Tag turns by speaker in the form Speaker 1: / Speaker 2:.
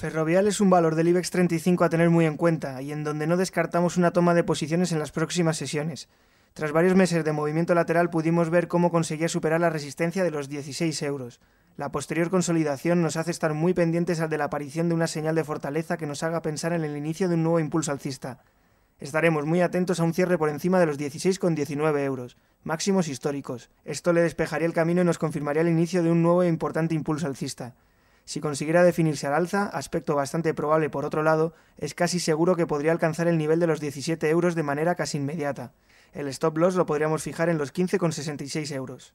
Speaker 1: Ferrovial es un valor del IBEX 35 a tener muy en cuenta y en donde no descartamos una toma de posiciones en las próximas sesiones. Tras varios meses de movimiento lateral pudimos ver cómo conseguía superar la resistencia de los 16 euros. La posterior consolidación nos hace estar muy pendientes al de la aparición de una señal de fortaleza que nos haga pensar en el inicio de un nuevo impulso alcista. Estaremos muy atentos a un cierre por encima de los 16,19 euros, máximos históricos. Esto le despejaría el camino y nos confirmaría el inicio de un nuevo e importante impulso alcista. Si consiguiera definirse al alza, aspecto bastante probable por otro lado, es casi seguro que podría alcanzar el nivel de los 17 euros de manera casi inmediata. El stop loss lo podríamos fijar en los 15,66 euros.